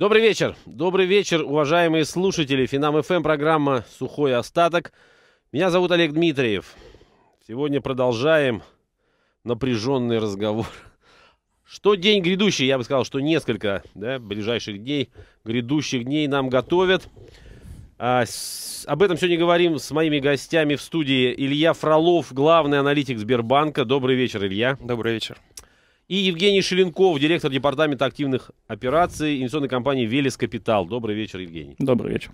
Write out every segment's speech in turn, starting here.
Добрый вечер. Добрый вечер, уважаемые слушатели. Финам ФМ, эм, программа «Сухой остаток». Меня зовут Олег Дмитриев. Сегодня продолжаем напряженный разговор. Что день грядущий, я бы сказал, что несколько да, ближайших дней, грядущих дней нам готовят. А, с, об этом сегодня говорим с моими гостями в студии. Илья Фролов, главный аналитик Сбербанка. Добрый вечер, Илья. Добрый вечер. И Евгений Шеленков, директор департамента активных операций инвестиционной компании «Велес Капитал». Добрый вечер, Евгений. Добрый вечер.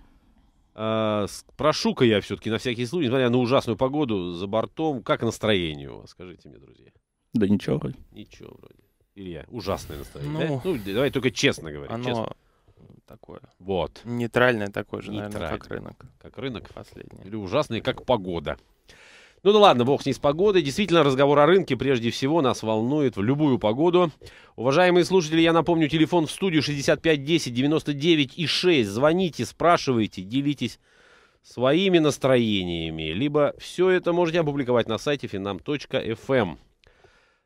А, прошу-ка я все-таки на всякий случай, несмотря на ужасную погоду за бортом, как настроение у вас, скажите мне, друзья? Да ничего вроде. Ничего вроде. Илья, ужасное настроение, ну, да? Ну, давай только честно говорить. Оно честно. такое. Вот. Нейтральное такое же, Нейтральное. наверное, как рынок. Как рынок? Последнее. Или ужасное, как погода. Ну да ладно, бог с ней с погодой. Действительно, разговор о рынке прежде всего нас волнует в любую погоду. Уважаемые слушатели, я напомню, телефон в студию 6510 99 и 6. Звоните, спрашивайте, делитесь своими настроениями. Либо все это можете опубликовать на сайте finam.fm. Эм.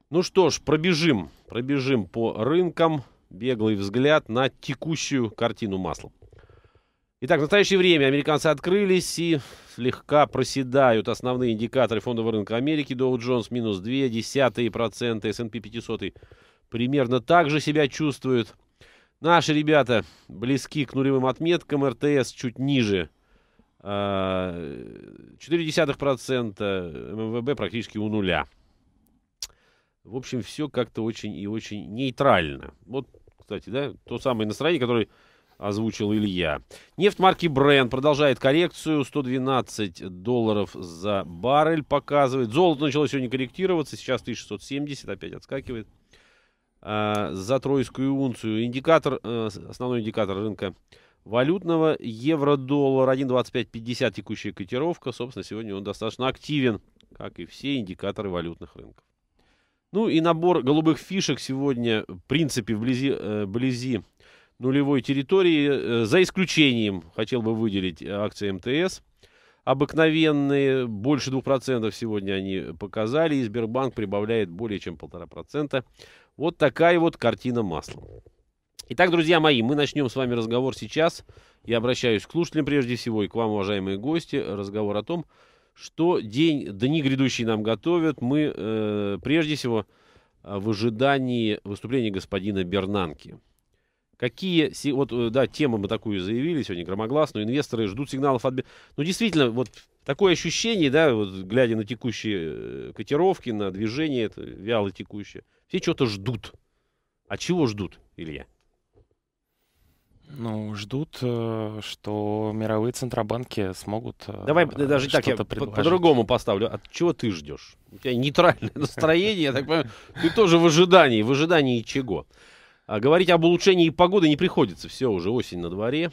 Ну что ж, пробежим, пробежим по рынкам. Беглый взгляд на текущую картину маслом. Итак, в настоящее время американцы открылись и слегка проседают. Основные индикаторы фондового рынка Америки. Dow Джонс минус 0,2%, S&P 500 примерно так же себя чувствуют. Наши ребята близки к нулевым отметкам, РТС чуть ниже 0,4%, а, МВБ практически у нуля. В общем, все как-то очень и очень нейтрально. Вот, кстати, да, то самое настроение, которое озвучил Илья. Нефть марки Brent продолжает коррекцию. 112 долларов за баррель показывает. Золото начало сегодня корректироваться. Сейчас 1670, опять отскакивает. А, за тройскую унцию. Индикатор, э, основной индикатор рынка валютного. Евро-доллар 1.2550 текущая котировка. Собственно, сегодня он достаточно активен, как и все индикаторы валютных рынков. Ну и набор голубых фишек сегодня, в принципе, вблизи, э, вблизи нулевой территории, э, за исключением, хотел бы выделить э, акции МТС, обыкновенные, больше 2% сегодня они показали, и Сбербанк прибавляет более чем 1,5%. Вот такая вот картина масла. Итак, друзья мои, мы начнем с вами разговор сейчас. Я обращаюсь к слушателям прежде всего и к вам, уважаемые гости. Разговор о том, что день, дни грядущие нам готовят. Мы э, прежде всего э, в ожидании выступления господина Бернанки. Какие, вот, э, да, тему мы такую заявили сегодня громогласно, инвесторы ждут сигналов от... Ну, действительно, вот такое ощущение, да, вот, глядя на текущие э, котировки, на движение это вяло текущее, все что-то ждут. А чего ждут, Илья? Ну, ждут, э, что мировые центробанки смогут Давай даже так, я по-другому поставлю. От чего ты ждешь? У тебя нейтральное настроение, я так понимаю. Ты тоже в ожидании. В ожидании чего? А говорить об улучшении погоды не приходится. Все, уже осень на дворе.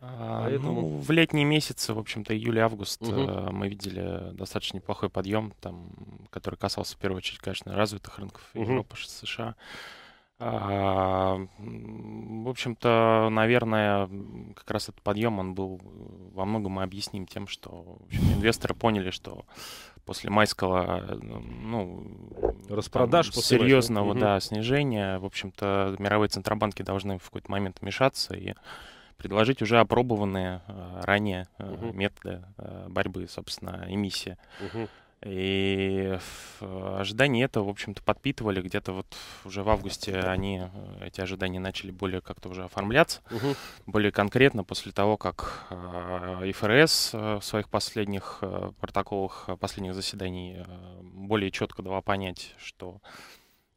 А, Поэтому... Ну, в летние месяцы, в общем-то, июль-август угу. мы видели достаточно неплохой подъем, там, который касался в первую очередь, конечно, развитых рынков угу. Европы, США. А, в общем-то, наверное, как раз этот подъем, он был э, во многом мы объясним тем, что инвесторы поняли, что после майского, э, ну, распродаж там, серьезного, майского. да, снижения, в общем-то, мировые центробанки должны в какой-то момент вмешаться и предложить уже опробованные э, ранее угу. методы борьбы, собственно, эмиссии. Угу. И ожидания это, в общем-то, подпитывали. Где-то вот уже в августе они, э, эти ожидания начали более как-то уже оформляться. Угу. Более конкретно после того, как а, ФРС э, в своих последних э, протоколах, последних заседаний более четко дала понять, что,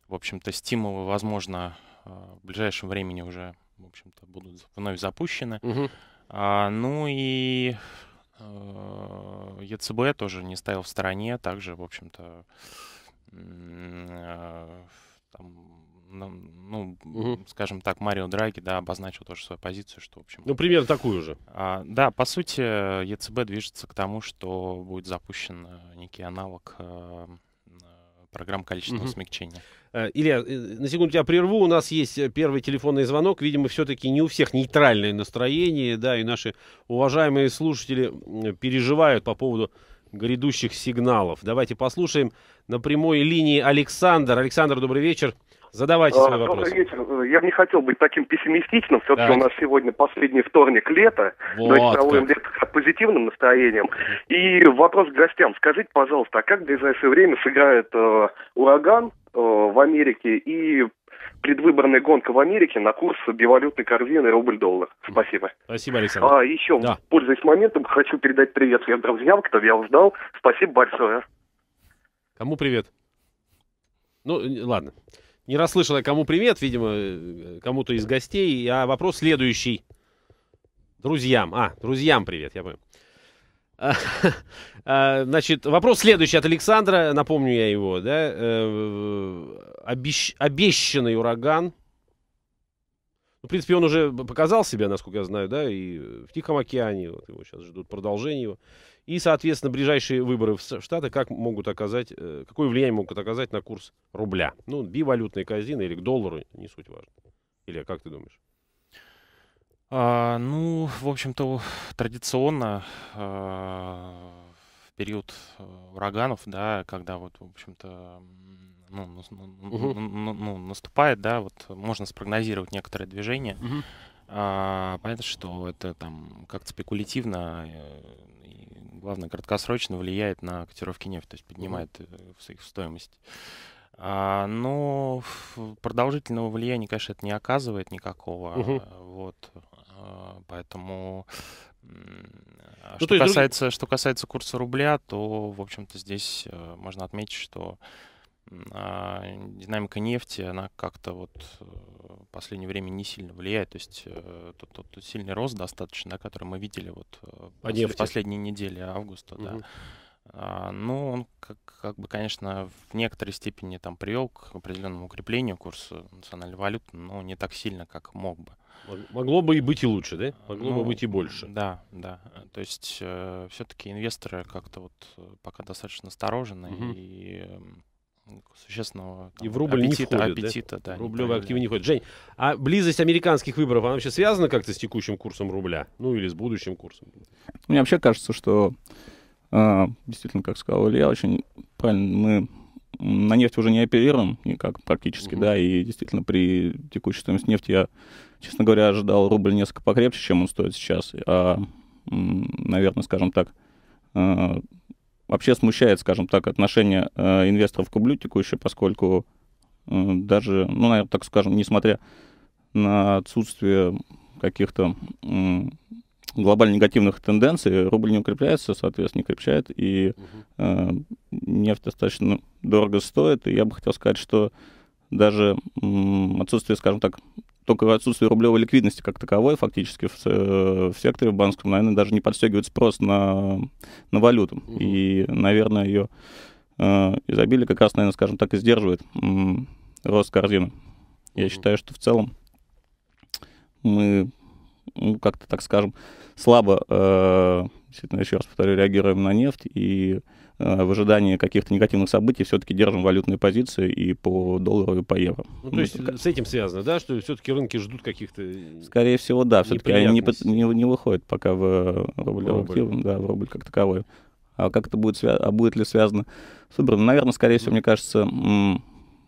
в общем-то, стимулы, возможно, в ближайшем времени уже, в общем-то, будут вновь запущены. Угу. А, ну и Э, ЕЦБ тоже не стоял в стороне, также, в общем-то, э, там, ну, угу. скажем так, Марио Драги, да, обозначил тоже свою позицию, что, в общем... Ну, примерно такую же. А, да, по сути, ЕЦБ движется к тому, что будет запущен некий аналог э, программ количественного угу. смягчения. Э, Илья, э, на секунду тебя прерву. У нас есть э, первый телефонный звонок. Видимо, все-таки не у всех нейтральное настроение, да, и наши уважаемые слушатели переживают по поводу грядущих сигналов. Давайте послушаем на прямой линии Александр. Александр, добрый вечер. Добрый вечер. Задавайте а, свой а, вопрос. Вечер. Я не хотел быть таким пессимистичным. Все-таки да. у нас сегодня последний вторник лета. Вот Давайте проводим лето позитивным настроением. И вопрос к гостям. Скажите, пожалуйста, а как в ближайшее время сыграет э, ураган э, в Америке и предвыборная гонка в Америке на курс бивалютной корзины рубль-доллар. Спасибо. Спасибо, Александр. А еще, да. пользуясь моментом, хочу передать привет своим друзьям, кто я ждал. Спасибо большое. Кому привет? Ну, ладно. Не расслышал я, кому привет, видимо, э, кому-то из гостей. А вопрос следующий. Друзьям. А, друзьям привет, я понял. А, значит, вопрос следующий от Александра. Напомню я его, да? Э, обещ... Обещанный ураган. Ну, в принципе, он уже показал себя, насколько я знаю, да, и в Тихом океане. Вот его сейчас ждут продолжение его. И, соответственно, ближайшие выборы в Штаты как могут оказать, э, какое влияние могут оказать на курс рубля? Ну, бивалютные казины или к доллару, не суть важно. Или как ты думаешь? А, ну, в общем-то, традиционно а, в период э, ураганов, да, когда вот, в общем-то, ну, угу. ну, ну, наступает, да, вот можно спрогнозировать некоторые движения, Угу. А, понятно, что это там как-то спекулятивно, э, главное, краткосрочно влияет на котировки нефти, то есть поднимает mm-hmm. их стоимость. А, но продолжительного влияния, конечно, это не оказывает никакого. Mm-hmm. Вот, а, поэтому а ну, что, касается, друг... что касается курса рубля, то, в общем-то, здесь э, можно отметить, что а динамика нефти, она как-то вот э, в последнее время не сильно влияет. То есть э, тот, тот, тот сильный рост достаточно, да, который мы видели вот а э, после, нефти. последние недели августа, угу. да. А, ну, он как, как бы, конечно, в некоторой степени там привел к определенному укреплению курса национальной валюты, но не так сильно, как мог бы. Могло бы и быть и лучше, да? Могло ну, бы быть и больше. Да, да. То есть э, все-таки инвесторы как-то вот пока достаточно осторожны угу. и существенного там, и в рубль аппетита, не входит, аппетита, да? да Рублевые активы не ходят. Жень, а близость американских выборов, она вообще связана как-то с текущим курсом рубля? Ну или с будущим курсом? Мне вообще кажется, что а, действительно, как сказал Илья, очень правильно, мы на нефть уже не оперируем никак практически, угу. да, и действительно при текущей стоимости нефти я, честно говоря, ожидал рубль несколько покрепче, чем он стоит сейчас, а, наверное, скажем так, а, вообще смущает, скажем так, отношение э, инвесторов к рублю текущее, поскольку э, даже, ну, наверное, так скажем, несмотря на отсутствие каких-то э, глобально негативных тенденций, рубль не укрепляется, соответственно, не крепчает, и э, нефть достаточно дорого стоит, и я бы хотел сказать, что даже э, отсутствие, скажем так, только отсутствие рублевой ликвидности как таковой фактически в, э, в секторе в банковском, наверное, даже не подстегивает спрос на, на валюту. Угу. И, наверное, ее э, изобилие как раз, наверное, скажем так, и сдерживает м, рост корзины. Я угу. считаю, что в целом мы, ну, как-то так скажем, слабо, э, действительно, еще раз повторю, реагируем на нефть и Э, в ожидании каких-то негативных событий все-таки держим валютные позиции и по доллару, и по евро. Ну, то есть ну, с этим связано, да, что все-таки рынки ждут каких-то... Э, скорее всего, да, все-таки они не, не, не выходят пока в рубль, в рубль. да, в рубль как таковой. А как это будет, свя... а будет ли связано с выбором? Наверное, скорее всего, ну. мне кажется,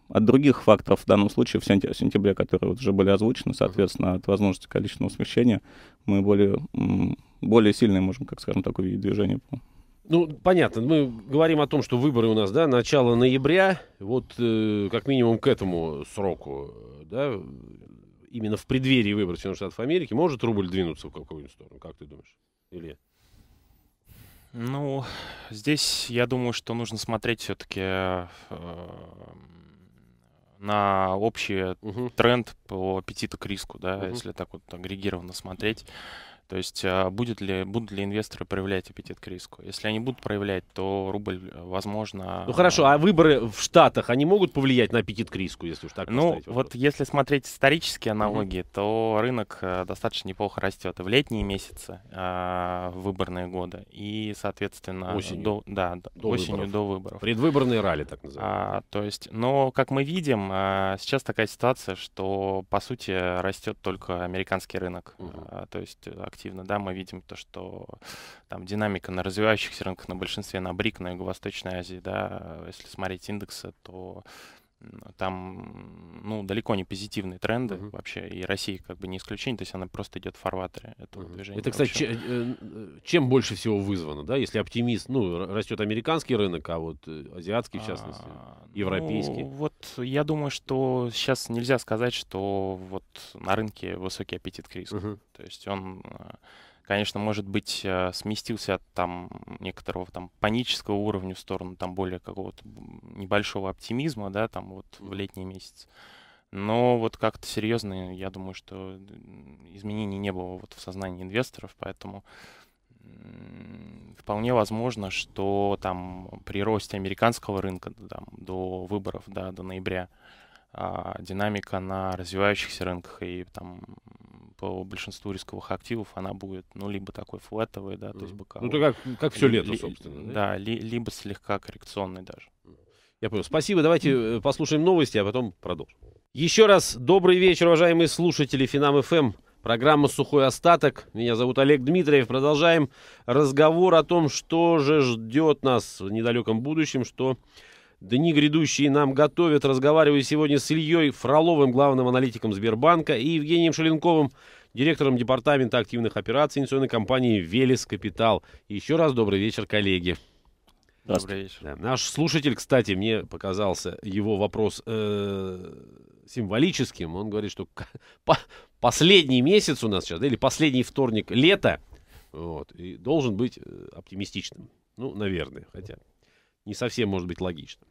от других факторов в данном случае в сентябре, которые вот уже были озвучены, соответственно, от возможности количественного смещения, мы более, более сильное можем, как скажем такое движение ну, понятно, мы говорим о том, что выборы у нас, да, начало ноября, вот э, как минимум к этому сроку, да, именно в преддверии выборов Соединенных Штатов Америки, может рубль двинуться в какую-нибудь сторону, как ты думаешь? Или... Ну, здесь я думаю, что нужно смотреть все-таки э, на общий угу. тренд по аппетиту к риску, да, угу. если так вот агрегированно смотреть. То есть а, будет ли, будут ли инвесторы проявлять аппетит к риску? Если они будут проявлять, то рубль, э, возможно... Ну хорошо, а выборы в Штатах, они могут повлиять на аппетит к риску, если уж так Ну вот если смотреть исторические аналогии, угу. то рынок э, достаточно неплохо растет в летние месяцы, а, выборные годы, и, соответственно... Осенью. До, да, до осенью выборов. до выборов. Предвыборные ралли, так а, называемые. А, то есть, но, как мы видим, сейчас такая ситуация, что, по сути, растет только американский рынок. Угу. А, то есть активно негативно, да, мы видим то, что там динамика на развивающихся рынках, на большинстве, на БРИК, на Юго-Восточной Азии, да, если смотреть индексы, то там, ну, далеко не позитивные тренды uh-huh. вообще, и Россия как бы не исключение, то есть она просто идет в фарватере этого uh-huh. движения. Это, кстати, чем, э, э, чем больше всего вызвано, да, если оптимист, ну, растет американский рынок, а вот э, азиатский, в частности, а, ну, европейский? Ну, вот я думаю, что сейчас нельзя сказать, что вот на рынке высокий аппетит к риску, uh-huh. то есть он а, конечно, может быть, э, сместился от там некоторого там панического уровня в сторону там более какого-то небольшого оптимизма, да, там вот в летний месяц. Но вот как-то серьезно, я думаю, что изменений не было вот в сознании инвесторов, поэтому вполне возможно, что там при росте американского рынка там, до выборов, да, до ноября, а, динамика на развивающихся рынках и там по большинству рисковых активов она будет, ну, либо такой флетовой, да, то есть боковой. Ну, то как, как все лето, ли, собственно. Да, да ли, либо слегка коррекционный даже. Я понял. Спасибо. Давайте э, послушаем новости, а потом продолжим. Еще раз добрый вечер, уважаемые слушатели Финам ФМ. Эм. Программа «Сухой остаток». Меня зовут Олег Дмитриев. Продолжаем разговор о том, что же ждет нас в недалеком будущем, что Дни грядущие нам готовят. Разговариваю сегодня с Ильей Фроловым, главным аналитиком Сбербанка, и Евгением Шеленковым, директором Департамента активных операций инвестиционной компании «Велес Капитал». Еще раз добрый вечер, коллеги. Добрый вечер. Да, наш слушатель, кстати, мне показался его вопрос э, символическим. Он говорит, что по последний месяц у нас сейчас, да, или последний вторник лета, вот, и должен быть э, оптимистичным. Ну, наверное, хотя не совсем может быть логично.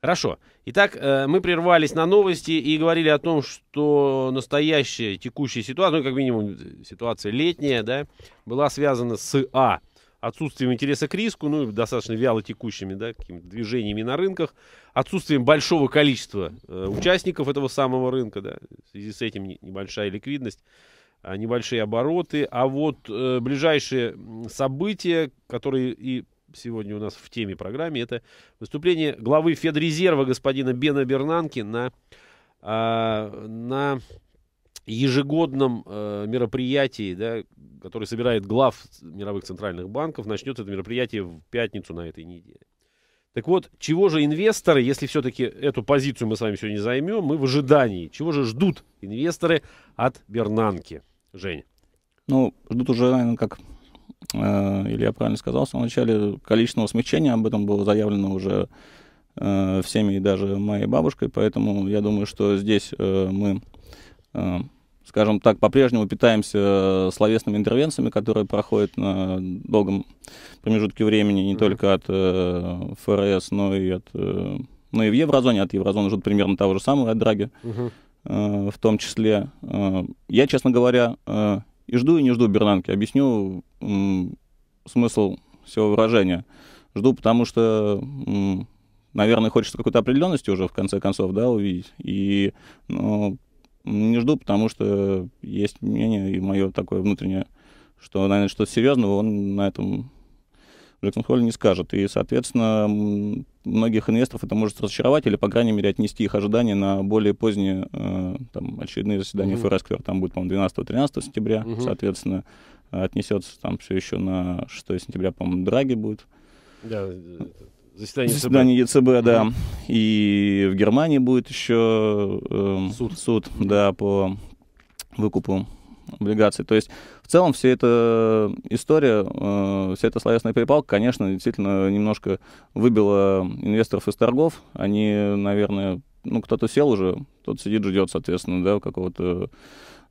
Хорошо. Итак, э, мы прервались на новости и говорили о том, что настоящая текущая ситуация, ну, как минимум, ситуация летняя, да, была связана с А. Отсутствием интереса к риску, ну, достаточно вяло текущими, да, какими-то движениями на рынках, отсутствием большого количества э, участников этого самого рынка, да, в связи с этим небольшая ликвидность, а небольшие обороты. А вот э, ближайшие события, которые и сегодня у нас в теме программы это выступление главы Федрезерва господина Бена Бернанки на, а, на ежегодном э, мероприятии, да, которое собирает глав мировых центральных банков, Начнется это мероприятие в пятницу на этой неделе. Так вот, чего же инвесторы, если все-таки эту позицию мы с вами сегодня займем, мы в ожидании, чего же ждут инвесторы от Бернанки? Жень? Ну, ждут уже, наверное, как Э, или я правильно сказал, в самом начале количественного смягчения, об этом было заявлено уже э, всеми и даже моей бабушкой, поэтому я думаю, что здесь э, мы, скажем так, по-прежнему питаемся словесными интервенциями, которые проходят на долгом промежутке времени не только от ФРС, но и от но и в еврозоне, от еврозоны ждут примерно того же самого, от Драги, угу. в том числе. Я, честно говоря, и жду и не жду Бернанки. Объясню м, смысл всего выражения. Жду, потому что, м, наверное, хочется какой-то определенности уже в конце концов, да, увидеть. И ну, не жду, потому что есть мнение и мое такое внутреннее, что, наверное, что-то серьезного он на этом Джексон Холли не скажет. И, соответственно, многих инвесторов это может разочаровать или, по крайней мере, отнести их ожидания на более поздние э, там, очередные заседания угу. ФРС, которые там будет, по-моему, 12-13 сентября, угу. соответственно, отнесется там все еще на 6 сентября, по-моему, Драги будет. Да, э, Заседание, заседание ЕЦБ, ЕЦБ да. Угу. И в Германии будет еще э, суд. суд, да, по выкупу облигаций. То есть в целом вся эта история, э, вся эта словесная перепалка, конечно, действительно немножко выбила инвесторов из торгов. Они, наверное, ну, кто-то сел уже, тот сидит, ждет, соответственно, да, какого-то...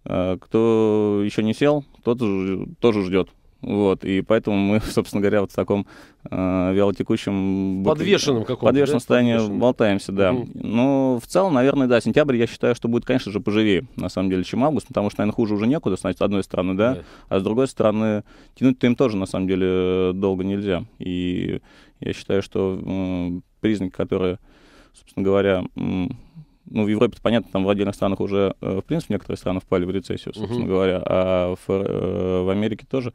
Э, кто еще не сел, тот тоже ждет. Вот, и поэтому мы, собственно говоря, вот в таком э, вялотекущем... Подвешенном каком-то, Подвешенном да? состоянии Подвешенном. болтаемся, да. Угу. Ну, Но в целом, наверное, да, сентябрь, я считаю, что будет, конечно же, поживее, на самом деле, чем август, потому что, наверное, хуже уже некуда, значит, с одной стороны, да, да. а с другой стороны, тянуть-то им тоже, на самом деле, долго нельзя. И я считаю, что э, признаки, которые, собственно говоря, э, ну, в Европе, понятно, там в отдельных странах уже, э, в принципе, некоторые страны впали в рецессию, собственно угу. говоря, а в, э, в Америке тоже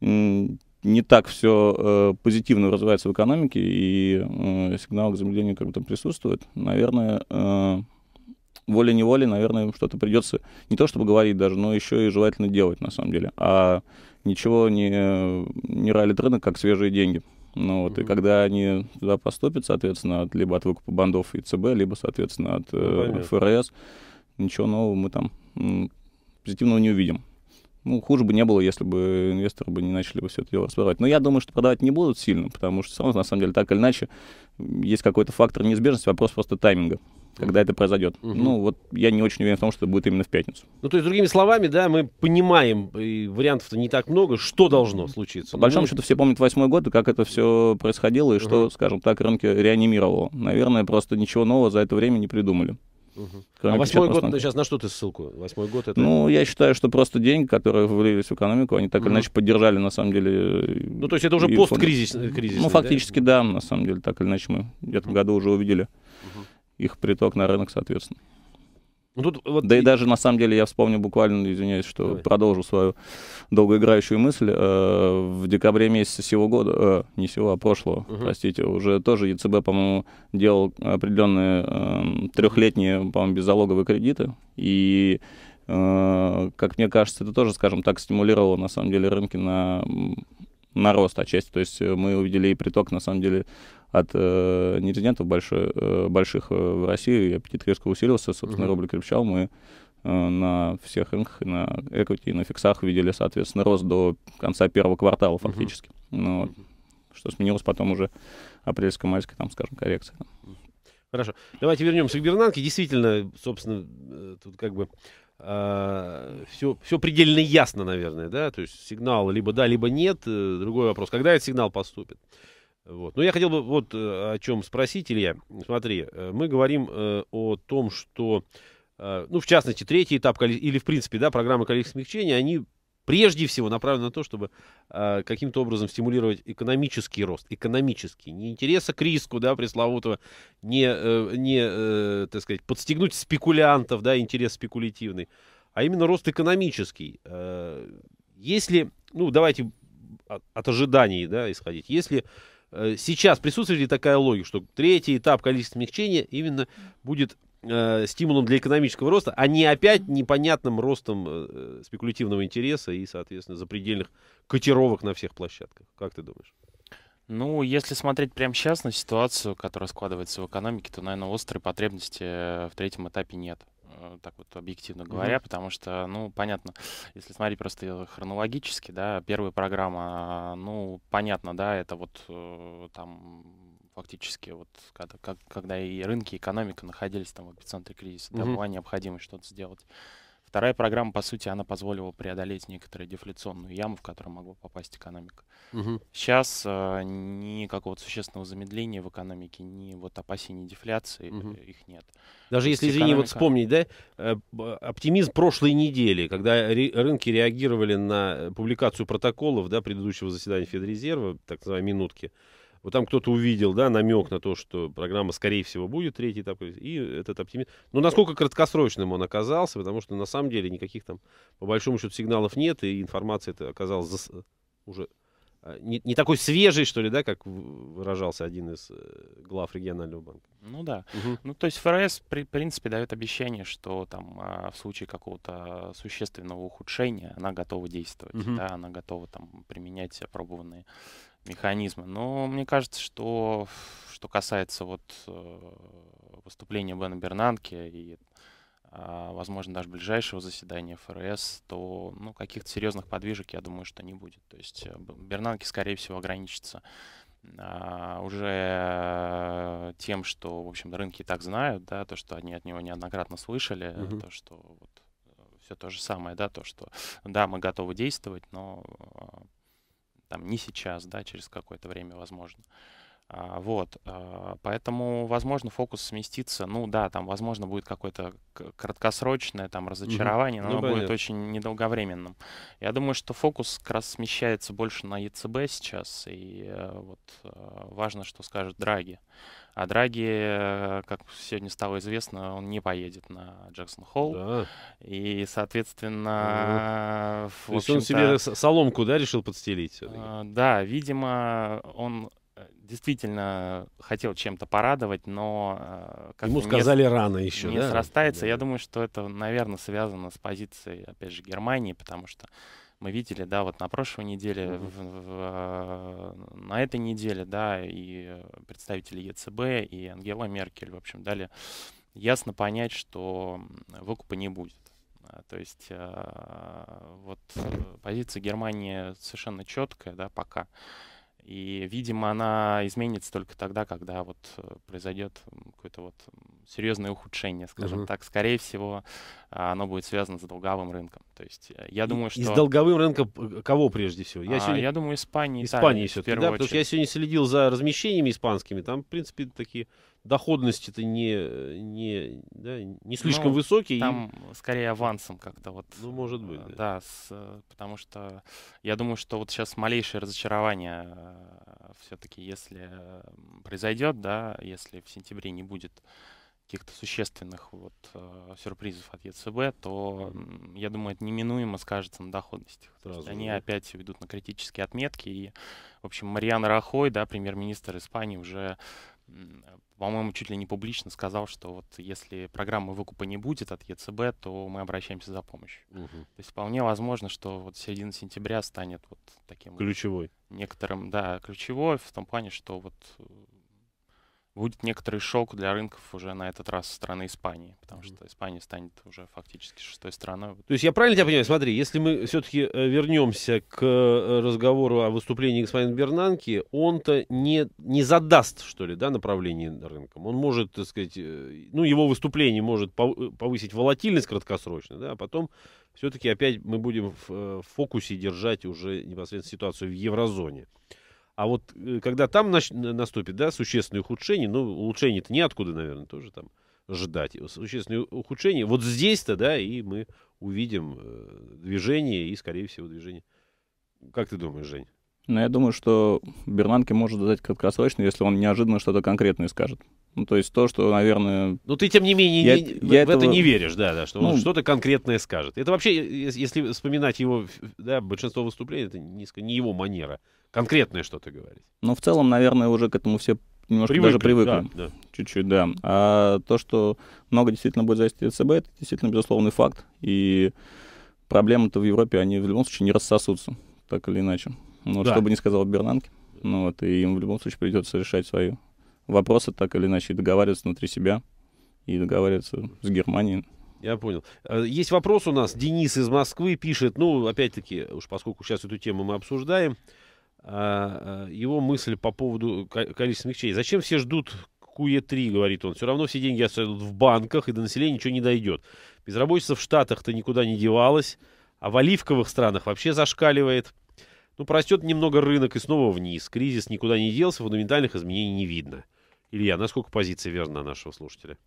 не так все э, позитивно развивается в экономике, и э, сигнал к замедлению как бы там присутствует, наверное, э, волей-неволей, наверное, что-то придется не то чтобы говорить даже, но еще и желательно делать на самом деле. А ничего не, не ралит рынок, как свежие деньги. Ну вот, mm-hmm. и когда они туда поступят, соответственно, от, либо от выкупа бандов и ЦБ, либо, соответственно, от э, ну, ФРС, ничего нового мы там позитивного не увидим. Ну, хуже бы не было, если бы инвесторы бы не начали бы все это дело распродавать. Но я думаю, что продавать не будут сильно, потому что все равно, на самом деле, так или иначе, есть какой-то фактор неизбежности, вопрос просто тайминга когда это произойдет. Угу. Ну, вот я не очень уверен в том, что это будет именно в пятницу. Ну, то есть, другими словами, да, мы понимаем, вариантов-то не так много, что ну, должно случиться. По ну, большому ну... счету, все помнят восьмой год, и как это все происходило, и угу. что, скажем так, рынки реанимировало. Наверное, просто ничего нового за это время не придумали. Угу. А восьмой год, сейчас на что ты ссылку? Восьмой год это... Ну, я считаю, что просто деньги, которые влились в экономику, они так угу. или иначе поддержали, на самом деле... Ну, то есть это уже посткризис? Кризис, ну, ну фактически, да? да, на самом деле, так или иначе мы в этом году уже увидели угу. их приток на рынок, соответственно. Ну, тут вот... Да и даже на самом деле я вспомню буквально, извиняюсь, что Давай. продолжу свою долгоиграющую мысль. Э, в декабре месяце сего года, э, не сего, а прошлого, угу. простите, уже тоже ЕЦБ, по-моему, делал определенные эм, трехлетние, по-моему, беззалоговые кредиты. И э, как мне кажется, это тоже, скажем так, стимулировало на самом деле рынки на на рост отчасти. То есть мы увидели и приток, на самом деле, от э, нерезидентов большой, э, больших э, в России аппетит резко усилился, собственно, угу. рубль крепчал, мы э, на всех рынках, на эквити, на фиксах видели, соответственно, рост до конца первого квартала фактически. Uh-huh. Ну, что сменилось потом уже апрельско-майская, там, скажем, коррекция. Хорошо. Давайте вернемся к Бернанке. Действительно, собственно, э, тут как бы все, а, все предельно ясно, наверное, да? То есть сигнал либо да, либо нет. Другой вопрос, когда этот сигнал поступит? Вот. Но ну, я хотел бы вот э, о чем спросить, Илья. Смотри, э, мы говорим э, о том, что, ну, в частности, третий этап, или, в принципе, да, программы количественного смягчения, они прежде всего направлены на то, чтобы каким-то образом стимулировать экономический рост, экономический, не интереса к риску, да, пресловутого, не, не так сказать, подстегнуть спекулянтов, да, интерес спекулятивный, а именно рост экономический. Если, ну, давайте от ожиданий, да, исходить. Если Э, сейчас присутствует ли такая логика, что третий этап количества смягчения именно будет э, стимулом для экономического роста, а не опять непонятным ростом э, спекулятивного интереса и, соответственно, запредельных котировок на всех площадках. Как ты думаешь? Ну, если смотреть прямо сейчас на ситуацию, которая складывается в экономике, то, наверное, острой потребности э, в третьем этапе нет. Э, так вот объективно говоря, mm-hmm. потому что, ну, понятно, если смотреть просто хронологически, да, первая программа, ну, понятно, да, это вот э, там фактически вот когда, как, когда и рынки, экономика находились там в эпицентре кризиса, mm-hmm. да, была необходимость что-то сделать. Вторая программа, по сути, она позволила преодолеть некоторую дефляционную яму, в которую могла попасть экономика. Угу. Сейчас э, никакого существенного замедления в экономике, ни вот опасений дефляции угу. их нет. Даже если, извини, экономика... вот вспомнить, да, э, оптимизм прошлой недели, когда рынки реагировали на э, публикацию протоколов, да, предыдущего заседания Федрезерва, так называемые минутки, вот там кто-то увидел, да, намек на то, что программа, скорее всего, будет третий этап, и этот оптимизм. Но ну, насколько краткосрочным он оказался, потому что на самом деле никаких там, по большому счету, сигналов нет, и информация это оказалась зас... уже а, не, не такой свежий, что ли, да, как выражался один из э, глав регионального банка. Ну да. Угу. Ну то есть ФРС, при, в принципе, дает обещание, что там а, в случае какого-то существенного ухудшения она готова действовать, угу. да, она готова там применять опробованные механизмы. Но мне кажется, что что касается вот э, выступления Бена Бернанки и а, возможно, даже ближайшего заседания ФРС, то ну, каких-то серьезных подвижек, я думаю, что не будет. То есть э, Бернанки, скорее всего, ограничится а, уже тем, что, в общем, рынки и так знают, да, то, что они от него неоднократно слышали, угу. то, что вот, э, все то же самое, да, то, что да, мы готовы действовать, но а, там не сейчас, да, через какое-то время, возможно. А, вот, а, поэтому, возможно, фокус сместится. Ну да, там, возможно, будет какое-то краткосрочное там разочарование, угу. но ну, оно понятно. будет очень недолговременным. Я думаю, что фокус как раз смещается больше на ЕЦБ сейчас, и э, вот а, важно, что скажет Драги. А Драги, как сегодня стало известно, он не поедет на Джексон Холл. Да. И, соответственно... Угу. То есть он себе соломку, да, решил подстелить? Да, видимо, он действительно хотел чем-то порадовать, но... Э, как Ему сказали не, рано еще, Не да? срастается. Да. Я думаю, что это, наверное, связано с позицией, опять же, Германии, потому что мы видели, да, вот на прошлой неделе, mm-hmm. в, в, э, на этой неделе, да, и представители ЕЦБ, и Ангела Меркель, в общем, дали ясно понять, что выкупа не будет. А, то есть э, вот позиция Германии совершенно четкая, да, пока. И, видимо, она изменится только тогда, когда вот э, произойдет какое-то вот серьезное ухудшение, скажем угу. так. Скорее всего, а, оно будет связано с долговым рынком. То есть, э, я думаю, что... И с долговым рынком э, кого прежде всего? Я, а, сегодня... я думаю, Испания, Испания Италия, все-таки, да, потому что я сегодня следил за размещениями испанскими. Там, в принципе, такие доходности-то не, э, не, да, не ну, слишком ну, высокие. Там и... скорее авансом как-то вот. Ну, может быть. Э, да, да с, э, потому что я думаю, что вот сейчас малейшее разочарование все-таки, если произойдет, да, если в сентябре не будет каких-то существенных вот сюрпризов от ЕЦБ, то я думаю, это неминуемо скажется на доходности Они опять ведут на критические отметки. И, в общем, Мариан Рахой, да, премьер-министр Испании, уже Э, по-моему, чуть ли не публично сказал, что вот если программы выкупа не будет от ЕЦБ, то мы обращаемся за помощью. Угу. То есть вполне возможно, что вот середина сентября станет вот таким... Ключевой. Некоторым, да, ключевой в том плане, что вот э, будет некоторый шок для рынков уже на этот раз стороны Испании, потому что Испания станет уже фактически шестой страной. То есть я правильно тебя понимаю? Смотри, если мы все-таки э, вернемся к э, разговору о выступлении господина Бернанки, он-то не, не задаст, что ли, да, направление рынкам. Он может, так сказать, э, ну, его выступление может повысить волатильность краткосрочно, да, а потом все-таки опять мы будем в фокусе держать уже непосредственно ситуацию в еврозоне. А вот э, когда там наступит, да, существенное ухудшение, ну, улучшение-то неоткуда, наверное, тоже там ждать. Существенное ухудшение. Вот здесь-то, да, и мы увидим э, движение, и, скорее всего, движение. Как ты думаешь, Жень? Но я думаю, что Бернанке может дать краткосрочно, если он неожиданно что-то конкретное скажет. Ну, то есть то, что, наверное... Ну, ты, тем не менее, я, не, я в этого... это не веришь, да, да, что он ну, что-то конкретное скажет. Это вообще, если вспоминать его, да, большинство выступлений, это низко, не его манера. Конкретное что-то говорить. Ну, в целом, наверное, уже к этому все немножко привыкли, даже привыкли. Да, да. Чуть-чуть, да. А то, что много действительно будет зависеть от ЦБ, это действительно безусловный факт. И проблемы-то в Европе, они в любом случае не рассосутся, так или иначе ну, да. чтобы не сказал Бернанке. Ну, вот, и им в любом случае придется решать свои вопросы так или иначе, договариваться внутри себя и договариваться с Германией. Я понял. А, есть вопрос у нас. Денис из Москвы пишет, ну, опять-таки, уж поскольку сейчас эту тему мы обсуждаем, а, а, его мысль по поводу количества мягчей. Зачем все ждут куе 3 говорит он. Все равно все деньги остаются в банках, и до населения ничего не дойдет. Безработица в Штатах-то никуда не девалась, а в оливковых странах вообще зашкаливает. Ну, простет немного рынок и снова вниз. Кризис никуда не делся, фундаментальных изменений не видно. Илья, насколько позиция верна нашего слушателя?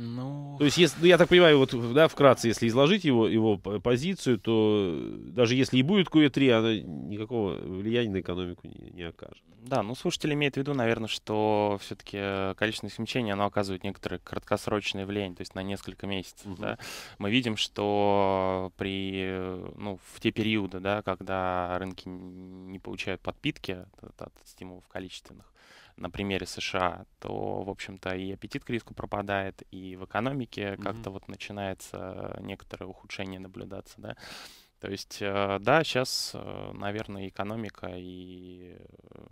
Ну... То есть, если, ну, я так понимаю, вот, да, вкратце, если изложить его, его позицию, то даже если и будет QE3, она никакого влияния на экономику не, не окажет. Да, ну слушатель имеет в виду, наверное, что все-таки э, количественное смещение, оно оказывает некоторое краткосрочное влияние, то есть на несколько месяцев. Угу. Да. Мы видим, что при, э, ну, в те периоды, да, когда рынки не получают подпитки от, от стимулов количественных, на примере США, то, в общем-то, и аппетит к риску пропадает, и в экономике mm-hmm. как-то вот начинается некоторое ухудшение наблюдаться, да. То есть, э, да, сейчас, э, наверное, экономика и э,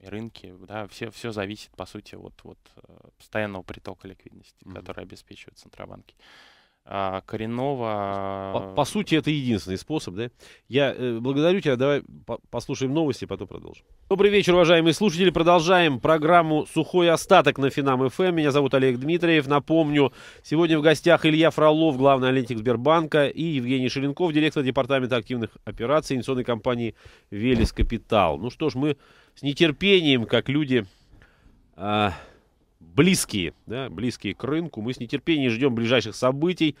и рынки, да, все, все зависит, по сути, от, от постоянного притока ликвидности, mm-hmm. который обеспечивают центробанки. А, коренного... По, по сути, это единственный способ, да? Я э, благодарю тебя, давай по послушаем новости, потом продолжим. Добрый вечер, уважаемые слушатели. Продолжаем программу «Сухой остаток» на Финам ФМ. Меня зовут Олег Дмитриев. Напомню, сегодня в гостях Илья Фролов, главный аналитик Сбербанка, и Евгений Шеленков, директор Департамента активных операций инвестиционной компании «Велес Капитал». Ну что ж, мы с нетерпением, как люди... Э, близкие, да, близкие к рынку. Мы с нетерпением ждем ближайших событий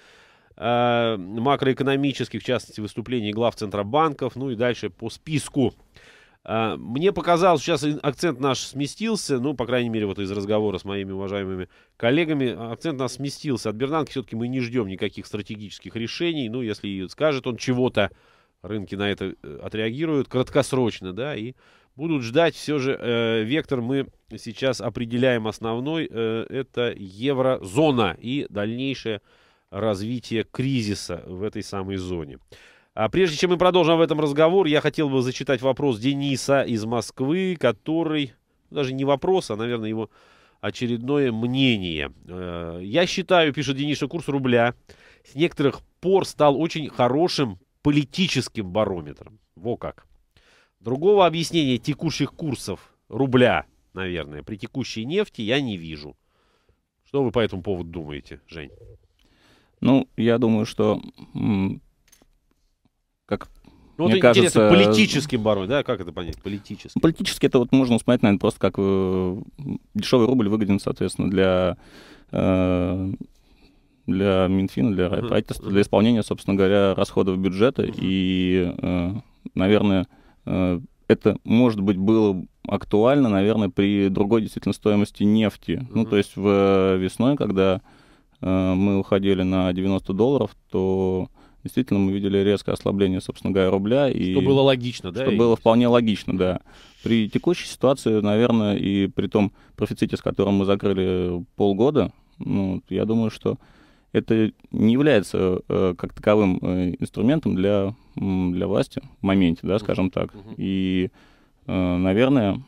э, макроэкономических, в частности, выступлений глав центробанков, ну и дальше по списку. Э, мне показалось, сейчас акцент наш сместился, ну, по крайней мере, вот из разговора с моими уважаемыми коллегами, а, акцент нас сместился. От Бернанки все-таки мы не ждем никаких стратегических решений, ну, если скажет он чего-то, рынки на это э, отреагируют краткосрочно, да, и будут ждать. Все же э, вектор мы сейчас определяем основной. Э, это еврозона и дальнейшее развитие кризиса в этой самой зоне. А прежде чем мы продолжим в этом разговор, я хотел бы зачитать вопрос Дениса из Москвы, который... Ну, даже не вопрос, а, наверное, его очередное мнение. Э, я считаю, пишет Денис, что курс рубля с некоторых пор стал очень хорошим политическим барометром. Во как. Другого объяснения текущих курсов рубля, наверное, при текущей нефти я не вижу. Что вы по этому поводу думаете, Жень? Ну, я думаю, что как ну, мне вот кажется, политическим барой, да, как это понять? Политически. Политически это вот можно смотреть, наверное, просто как э, дешевый рубль выгоден, соответственно, для э, для Минфина, для правительства, для исполнения, собственно говоря, расходов бюджета и, э, наверное, Э, это, может быть, было актуально, наверное, при другой действительно стоимости нефти. Mm-hmm. Ну, то есть в э, весной, когда э, мы уходили на 90 долларов, то действительно мы видели резкое ослабление, собственно говоря, рубля. И что было логично, да? Что и... было вполне логично, да. При текущей ситуации, наверное, и при том профиците, с которым мы закрыли полгода, ну, я думаю, что это не является э, как таковым э, инструментом для, для власти в моменте, да, скажем так. И, э, наверное,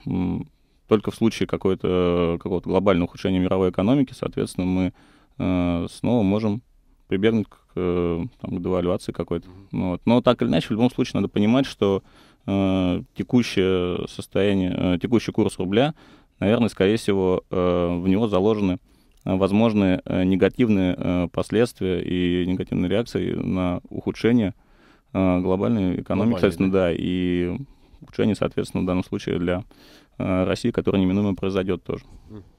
только в случае какого-то глобального ухудшения мировой экономики, соответственно, мы э, снова можем прибегнуть к, э, там, к девальвации какой-то. Вот. Но так или иначе, в любом случае, надо понимать, что э, текущее состояние, э, текущий курс рубля, наверное, скорее всего, э, в него заложены э, Э, возможные э, негативные э, последствия и негативные реакции на ухудшение глобальной экономики, соответственно, да. и ухудшение, соответственно, в данном случае для России, которое неминуемо произойдет тоже.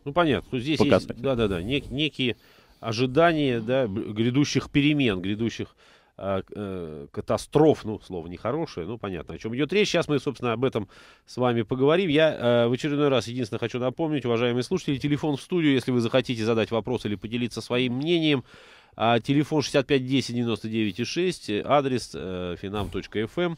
Ну, понятно. Ну, здесь Показать. есть, да-да-да, нек- некие ожидания да, грядущих перемен, грядущих а, э, катастроф, ну, слово нехорошее, ну, понятно, о чем идет речь. Сейчас мы, собственно, об этом с вами поговорим. Я э, в очередной раз единственное хочу напомнить, уважаемые слушатели, телефон в студию, если вы захотите задать вопрос или поделиться своим мнением, э, телефон 6510-99,6, адрес э, finam.fm. Эм.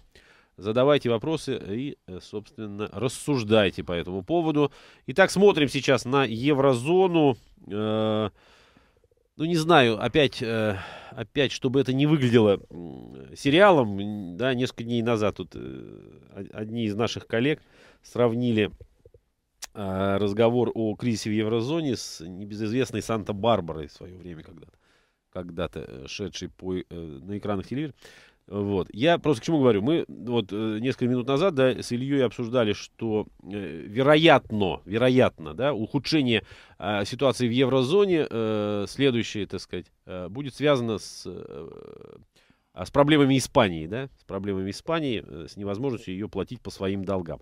Задавайте вопросы и, э, собственно, рассуждайте по этому поводу. Итак, смотрим сейчас на еврозону. Э, ну не знаю, опять, э, опять, чтобы это не выглядело сериалом, да, несколько дней назад тут э, одни из наших коллег сравнили э, разговор о кризисе в еврозоне с небезызвестной Санта-Барбарой в свое время когда-то когда-то э, шедшей по, э, на экранах телевизора. Вот. Я просто к чему говорю. Мы вот э, несколько минут назад да, с Ильей обсуждали, что э, вероятно, вероятно, да, ухудшение э, ситуации в еврозоне э, следующее, так сказать, э, будет связано с, э, а, с проблемами Испании, да, с проблемами Испании, э, с невозможностью ее платить по своим долгам.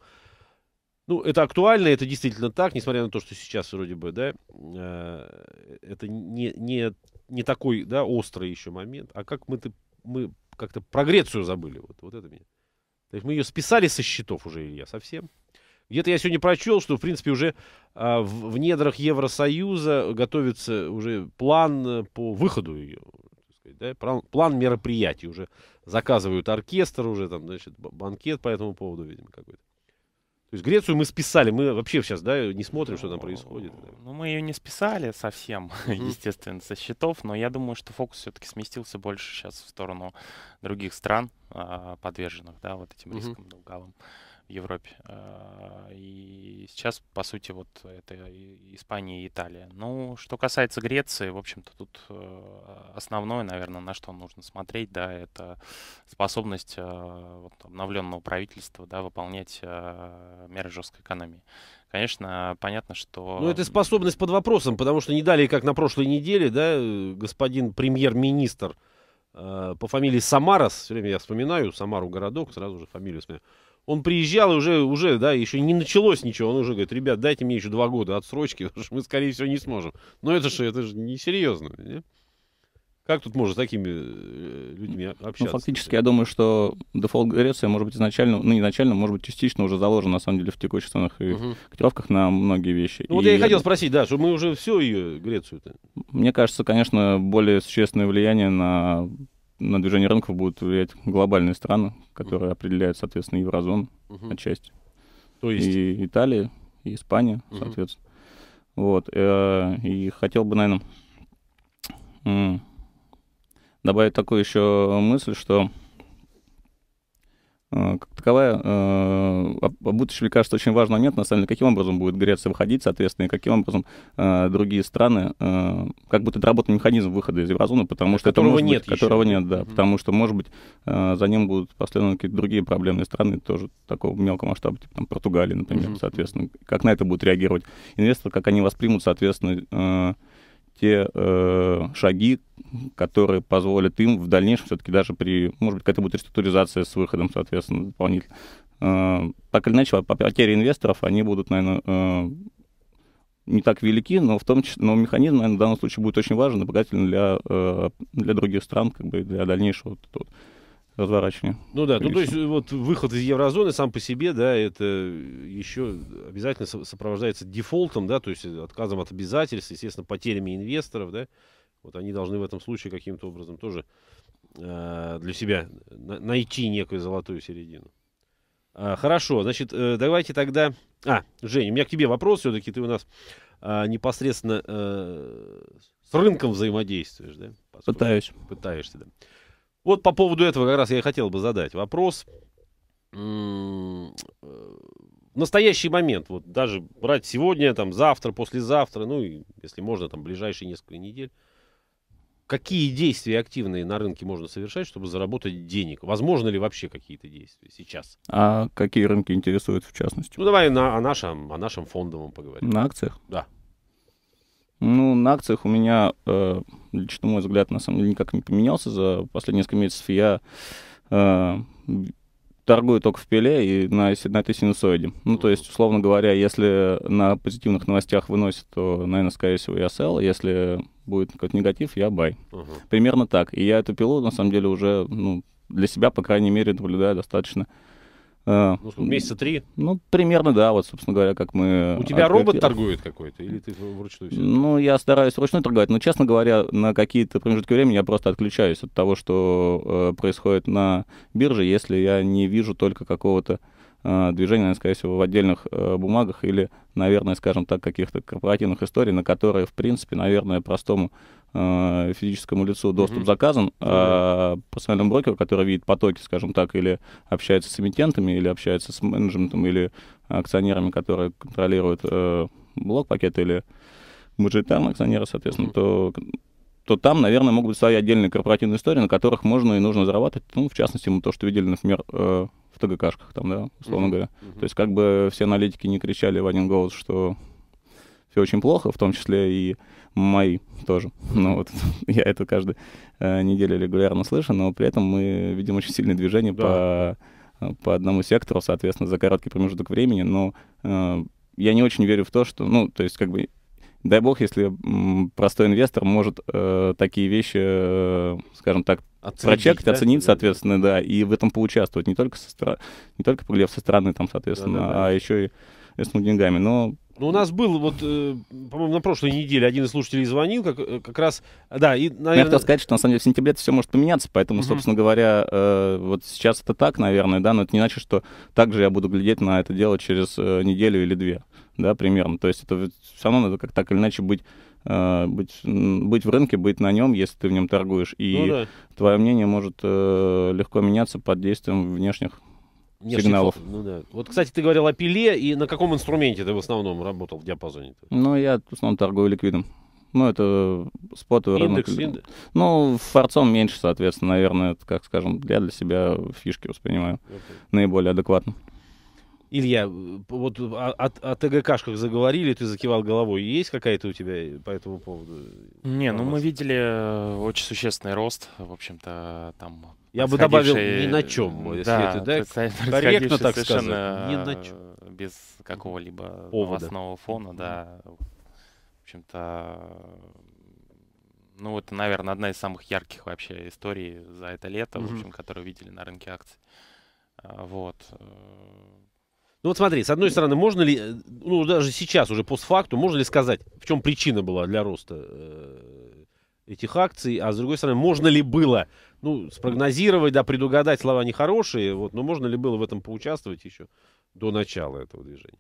Ну, это актуально, это действительно так, несмотря на то, что сейчас вроде бы, да, э, это не, не, не такой, да, острый еще момент. А как мы-то мы, -то, мы как-то про Грецию забыли. Вот, вот это меня. То есть мы ее списали со счетов уже, Илья, совсем. Где-то я сегодня прочел, что, в принципе, уже а, в, в недрах Евросоюза готовится уже план э, по выходу ее. Сказать, да? План, план мероприятий. Уже заказывают оркестр, уже там, значит, банкет по этому поводу, видимо, какой-то. То есть Грецию мы списали, мы вообще сейчас, да, не смотрим, что там ну, происходит. Ну, мы ее не списали совсем, mm-hmm. естественно, со счетов, но я думаю, что фокус все-таки сместился больше сейчас в сторону других стран, а, подверженных, да, вот этим рискам mm-hmm. долговым в Европе. А, и сейчас, по сути, вот это Испания и Италия. Ну, что касается Греции, в общем-то, тут э, основное, наверное, на что нужно смотреть, да, это способность а, вот, обновленного правительства, да, выполнять а, меры жесткой экономии. Конечно, понятно, что... Ну, это способность под вопросом, потому что не далее, как на прошлой неделе, да, э, господин премьер-министр э, по фамилии Самарас, все время я вспоминаю, Самару городок, сразу же фамилию вспоминаю, он приезжал, и уже, уже, да, еще не началось ничего. Он уже говорит, ребят, дайте мне еще два года отсрочки, потому что мы, скорее всего, не сможем. Но это же, это же несерьезно. Не? Как тут можно с такими э, людьми общаться? Ну, фактически, я думаю, что дефолт Греции, может быть, изначально, ну, не изначально, может быть, частично уже заложен, на самом деле, в текущих ценах и угу. котировках на многие вещи. Ну, и... я и хотел спросить, да, что мы уже все ее, Грецию-то. Мне кажется, конечно, более существенное влияние на на движение рынков будут влиять глобальные страны, которые определяют, соответственно, еврозону угу. отчасти. То есть? И Италия, и Испания, угу. соответственно. Вот. Э, и хотел бы, наверное, добавить такую еще мысль, что Э, как таковая, э, обуточь, мне кажется, очень важный момент, на самом деле, каким образом будет Греция выходить, соответственно, и каким образом э, другие страны, э, как будто работать механизм выхода из еврозоны, потому что которого это может нет быть, которого нет, да, mm-hmm. потому что, может быть, э, за ним будут последованы какие-то другие проблемные страны, тоже такого мелкого масштаба, типа там Португалии, например, mm-hmm. соответственно, как на это будут реагировать инвесторы, как они воспримут, соответственно, э, те э, шаги, которые позволят им в дальнейшем все-таки даже при, может быть, какая-то будет реструктуризация с выходом, соответственно, дополнительно. Э, так или иначе, потери инвесторов, они будут, наверное, э, не так велики, но в том числе, но механизм, наверное, в данном случае будет очень важен и показателен для, э, для других стран, как бы для дальнейшего. Вот, вот разворачивания. Ну да, ну, то есть вот выход из еврозоны сам по себе, да, это еще обязательно сопровождается дефолтом, да, то есть отказом от обязательств, естественно, потерями инвесторов, да. Вот они должны в этом случае каким-то образом тоже э, для себя на- найти некую золотую середину. А, хорошо, значит, э, давайте тогда... А, Жень, у меня к тебе вопрос все-таки, ты у нас э, непосредственно э, с рынком взаимодействуешь, да? Поскольку Пытаюсь. Пытаешься, да. Вот по поводу этого как раз я и хотел бы задать вопрос. В э, настоящий момент, вот даже брать сегодня, там, завтра, послезавтра, ну и, если можно, там, ближайшие несколько недель, какие действия активные на рынке можно совершать, чтобы заработать денег? Возможно ли вообще какие-то действия сейчас? А какие рынки интересуют в частности? Ну, давай на, о, нашем, о нашем фондовом поговорим. На акциях? Да. Ну, на акциях у меня э, лично мой взгляд, на самом деле, никак не поменялся за последние несколько месяцев. Я э, торгую только в пиле и на, на этой синусоиде. Ну, то есть, условно говоря, если на позитивных новостях выносит, то, наверное, скорее всего, я sell. Если будет какой-то негатив, я buy. Угу. Примерно так. И я эту пилу, на самом деле, уже ну, для себя, по крайней мере, наблюдаю достаточно э, а, ну, сколько, месяца три? Ну, примерно, да, вот, собственно говоря, как мы... У тебя открыли... робот торгует какой-то, или ты вручную все? Ну, я стараюсь вручную торговать, но, честно говоря, на какие-то промежутки времени я просто отключаюсь от того, что э, происходит на бирже, если я не вижу только какого-то Э, движение, наверное, скорее всего, в отдельных э, бумагах или, наверное, скажем так, каких-то корпоративных историй, на которые, в принципе, наверное, простому э, физическому лицу доступ mm-hmm. заказан, а персональному брокеру, который видит потоки, скажем так, или общается с эмитентами, или общается с менеджментом, или акционерами, которые контролируют блок-пакет или мажоритарные акционеры, соответственно, mm-hmm. то то там, наверное, могут быть свои отдельные корпоративные истории, на которых можно и нужно зарабатывать. Ну, в частности, мы то, что видели, например, э, в ТГКшках, там, да, условно uh-huh. говоря. Uh-huh. То есть как бы все аналитики не кричали в один голос, что все очень плохо, в том числе и мои тоже. Ну вот, я это каждую э, неделю регулярно слышу, но при этом мы видим очень сильные движения да. по, э, по одному сектору, соответственно, за короткий промежуток времени, но э, я не очень верю в то, что, ну, то есть, как бы, дай бог, если простой инвестор может э, такие вещи, э, скажем так, оценить, прочекать, да? оценить, соответственно, да, и в этом поучаствовать. Не только, со, не только прилив со стороны, там, соответственно, да, да, да. а еще и с деньгами. Но ну, у нас был, вот, э, по-моему, на прошлой неделе один из слушателей звонил, как, э, как раз, да, и... Наверное... Я хотел сказать, что, на самом деле, в сентябре это все может поменяться, поэтому, uh-huh. собственно говоря, э, вот сейчас это так, наверное, да, но это не значит, что также я буду глядеть на это дело через э, неделю или две, да, примерно. То есть это все равно надо как так или иначе быть э, быть, быть в рынке, быть на нем, если ты в нем торгуешь. И ну, да. твое мнение может э, легко меняться под действием внешних нет, сигналов. Шлифов, ну, да. Вот, кстати, ты говорил о пиле, и на каком инструменте ты в основном работал в диапазоне? Ну, я в основном торгую ликвидом. Ну, это спотовый рынок. Индекс. Ну, форцом меньше, соответственно, наверное, это, как скажем, я для себя фишки воспринимаю okay. наиболее адекватно. Илья, вот о, о, о ТГКшках заговорили, ты закивал головой. Есть какая-то у тебя э, по этому поводу? Э, Не, ну мы видели э, очень существенный рост, в общем-то, там. Я бы добавил ни на чем, если да, это, да, корректно так сказать, ни на чем. Без какого-либо основного фона, да. В общем-то, ну, это, наверное, одна из самых ярких вообще историй за это лето, mm-hmm. в общем, которую видели на рынке акций. Вот. Ну вот смотри, с одной стороны, можно ли, э, ну даже сейчас уже постфакту, можно ли сказать, в чем причина была для роста э, этих акций, а с другой стороны, можно ли было, ну, спрогнозировать, да, предугадать слова нехорошие, вот, но можно ли было в этом поучаствовать еще до начала этого движения?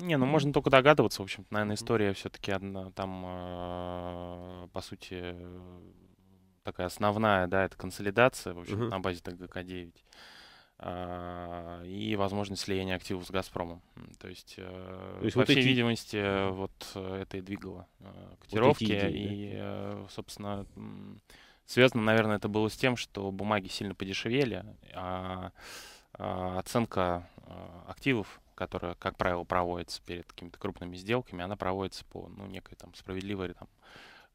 Не, ну можно только догадываться, в общем наверное, история все-таки одна, там, э, по сути, э, такая основная, да, это консолидация, в общем, uh-huh. на базе ТГК-9. А, и возможность слияния активов с Газпромом. То есть, э, То есть по вот всей эти... видимости, вот э, это и двигало э, котировки. Вот идеи, и, да? собственно, связано, наверное, это было с тем, что бумаги сильно подешевели, а, а оценка активов, которая, как правило, проводится перед какими-то крупными сделками, она проводится по ну, некой там справедливой там,